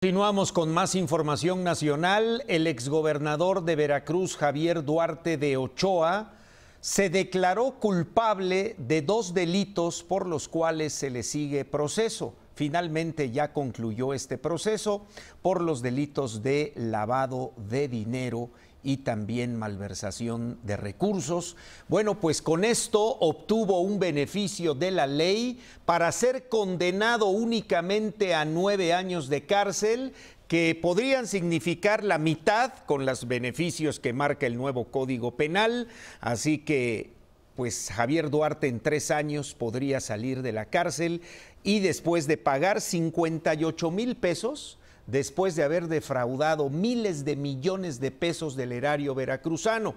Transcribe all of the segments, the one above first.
Continuamos con más información nacional. El exgobernador de Veracruz, Javier Duarte de Ochoa, se declaró culpable de dos delitos por los cuales se le sigue proceso. Finalmente ya concluyó este proceso por los delitos de lavado de dinero y también malversación de recursos. Bueno, pues con esto obtuvo un beneficio de la ley para ser condenado únicamente a nueve años de cárcel que podrían significar la mitad con los beneficios que marca el nuevo Código Penal. Así que pues Javier Duarte en tres años podría salir de la cárcel y después de pagar 58 mil pesos, después de haber defraudado miles de millones de pesos del erario veracruzano.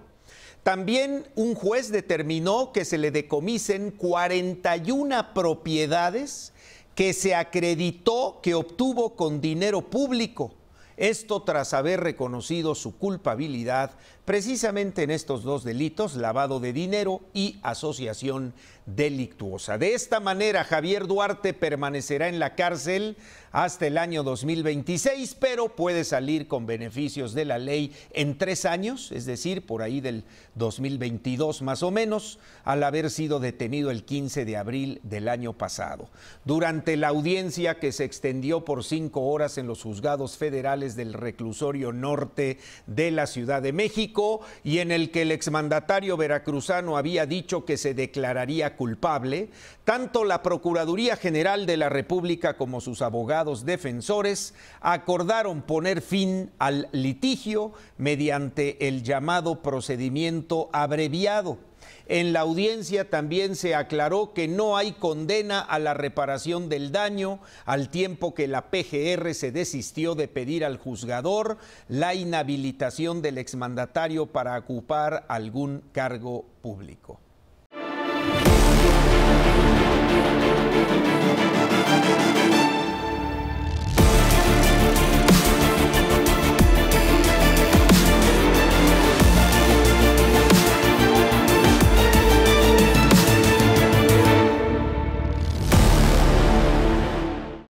También un juez determinó que se le decomisen 41 propiedades que se acreditó que obtuvo con dinero público esto tras haber reconocido su culpabilidad precisamente en estos dos delitos, lavado de dinero y asociación delictuosa. De esta manera, Javier Duarte permanecerá en la cárcel hasta el año 2026, pero puede salir con beneficios de la ley en tres años, es decir, por ahí del 2022 más o menos, al haber sido detenido el 15 de abril del año pasado. Durante la audiencia que se extendió por cinco horas en los juzgados federales, del reclusorio norte de la Ciudad de México y en el que el exmandatario veracruzano había dicho que se declararía culpable, tanto la Procuraduría General de la República como sus abogados defensores acordaron poner fin al litigio mediante el llamado procedimiento abreviado en la audiencia también se aclaró que no hay condena a la reparación del daño, al tiempo que la PGR se desistió de pedir al juzgador la inhabilitación del exmandatario para ocupar algún cargo público.